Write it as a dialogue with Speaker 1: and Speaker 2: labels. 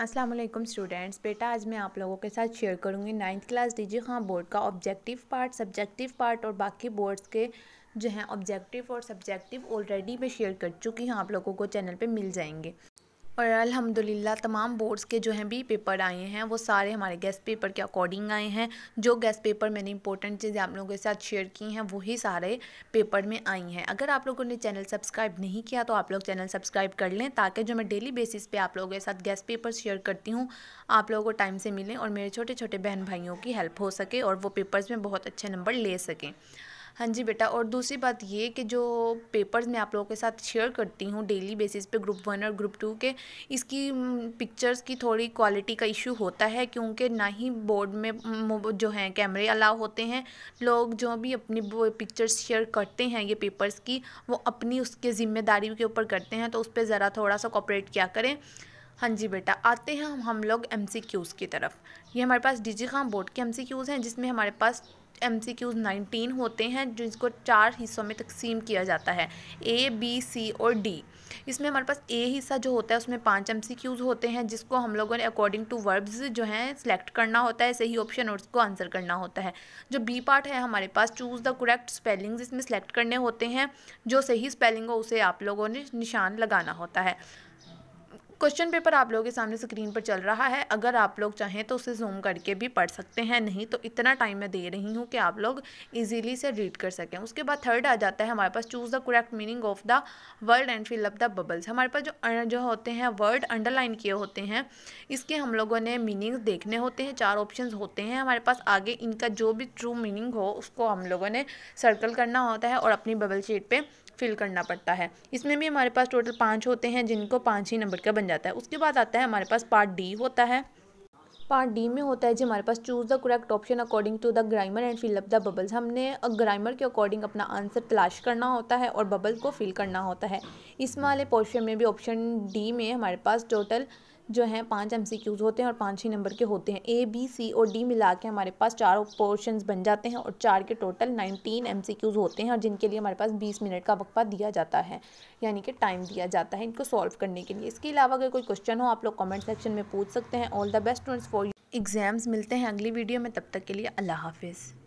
Speaker 1: Aslam students बेटा आज मैं आप लोगों के साथ शेयर करूँगी ninth class D G Khan board का ऑब्जेक्टिव पार्ट सब्जेक्टिव पार्ट और बाकी बोर्ड्स के जो हैं ऑब्जेक्टिव और सब्जेक्टिव ऑलरेडी मैं शेयर कर चुकी हूँ आप लोगों को चैनल पे मिल जाएंगे और अल्हम्दुलिल्लाह तमाम बोर्ड्स के जो हैं भी पेपर आए हैं वो सारे हमारे गेस्ट पेपर के अकॉर्डिंग आए हैं जो गेस्ट पेपर मैंने इंपॉर्टेंट चीज़ें आप लोगों के साथ शेयर की हैं वही सारे पेपर में आई हैं अगर आप लोगों ने चैनल सब्सक्राइब नहीं किया तो आप लोग चैनल सब्सक्राइब कर लें ताकि जो मैं डेली बेसिस पर आप लोगों के साथ गेस्ट पेपर शेयर करती हूँ आप लोगों को टाइम से मिलें और मेरे छोटे छोटे बहन भाइयों की हेल्प हो सके और वो पेपर्स में बहुत अच्छे नंबर ले सकें हाँ जी बेटा और दूसरी बात ये कि जो पेपर्स मैं आप लोगों के साथ शेयर करती हूँ डेली बेसिस पे ग्रुप वन और ग्रुप टू के इसकी पिक्चर्स की थोड़ी क्वालिटी का इशू होता है क्योंकि ना ही बोर्ड में जो हैं कैमरे अलाव होते हैं लोग जो भी अपनी पिक्चर्स शेयर करते हैं ये पेपर्स की वो अपनी उसके ज़िम्मेदारी के ऊपर करते हैं तो उस पर ज़रा थोड़ा सा कॉपरेट क्या करें हाँ जी बेटा आते हैं हम हम लोग एम की तरफ ये हमारे पास डी जी बोर्ड के एम हैं जिसमें हमारे पास एम सी क्यूज़ नाइनटीन होते हैं जिसको चार हिस्सों में तकसीम किया जाता है ए बी सी और डी इसमें हमारे पास ए हिस्सा जो होता है उसमें पांच एम सी क्यूज़ होते हैं जिसको हम लोगों ने अकॉर्डिंग टू वर्ब्स जो हैं सेलेक्ट करना होता है सही ऑप्शन और उसको आंसर करना होता है जो बी पार्ट है हमारे पास चूज़ द करेक्ट स्पेलिंग्स इसमें सेलेक्ट करने होते हैं जो सही स्पेलिंग हो उसे आप लोगों ने निशान लगाना होता है क्वेश्चन पेपर आप लोगों के सामने स्क्रीन पर चल रहा है अगर आप लोग चाहें तो उसे जूम करके भी पढ़ सकते हैं नहीं तो इतना टाइम मैं दे रही हूँ कि आप लोग ईजिली से रीड कर सकें उसके बाद थर्ड आ जाता है हमारे पास choose the correct meaning of the word and fill up the bubbles हमारे पास जो जो होते हैं वर्ड अंडरलाइन किए होते हैं इसके हम लोगों ने मीनिंग्स देखने होते हैं चार ऑप्शन होते हैं हमारे पास आगे इनका जो भी ट्रू मीनिंग हो उसको हम लोगों ने सर्कल करना होता है और अपनी बबल शीट पर फिल करना पड़ता है इसमें भी हमारे पास टोटल पाँच होते हैं जिनको पाँच ही नंबर का बन जाता है उसके बाद आता है हमारे पास पार्ट डी होता है पार्ट डी में होता है जी हमारे पास choose the correct option according to the grammar and fill up the bubbles हमने ग्राइमर के अकॉर्डिंग अपना आंसर तलाश करना होता है और बबल को फिल करना होता है इस वाले पोर्शन में भी ऑप्शन डी में हमारे पास टोटल जो हैं पांच एमसीक्यूज़ होते हैं और पांच ही नंबर के होते हैं ए बी सी और डी मिला के हमारे पास चारों पोर्शन बन जाते हैं और चार के टोटल नाइनटीन एम होते हैं और जिनके लिए हमारे पास बीस मिनट का वक्फा दिया जाता है यानी कि टाइम दिया जाता है इनको सॉल्व करने के लिए इसके अलावा अगर कोई क्वेश्चन हो आप लोग कमेंट सेक्शन में पूछ सकते हैं all the best for exams मिलते हैं अगली वीडियो में तब तक के लिए अल्लाह हाफिज़